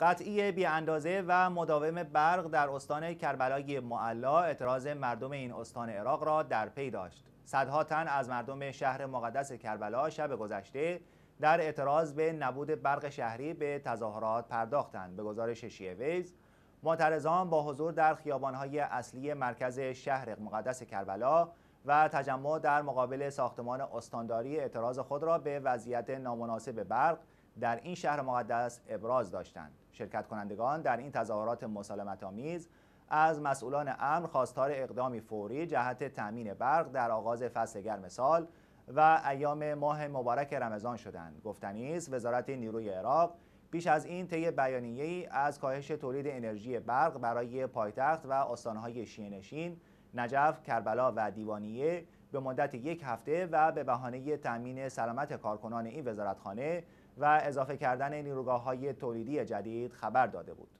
قطعی بی اندازه و مداوم برق در استان کربلای معلا اعتراض مردم این استان عراق را در پی داشت. صدها تن از مردم شهر مقدس کربلا شب گذشته در اعتراض به نبود برق شهری به تظاهرات پرداختند. به گزارش شیعه ویز معترضان با حضور در خیابان‌های اصلی مرکز شهر مقدس کربلا و تجمع در مقابل ساختمان استانداری اعتراض خود را به وضعیت نامناسب برق در این شهر مقدس ابراز داشتند شرکت کنندگان در این تظاهرات مسالمت آمیز از مسئولان امر خواستار اقدامی فوری جهت تأمین برق در آغاز فصل گرم سال و ایام ماه مبارک رمضان شدند گفتنی است وزارت نیروی عراق پیش از این طی بیانیه‌ای از کاهش تولید انرژی برق برای پایتخت و استانهای شیعه‌نشین نجف، کربلا و دیوانیه به مدت یک هفته و به بهانه تأمین سلامت کارکنان این وزارتخانه و اضافه کردن نیروگاه های تولیدی جدید خبر داده بود.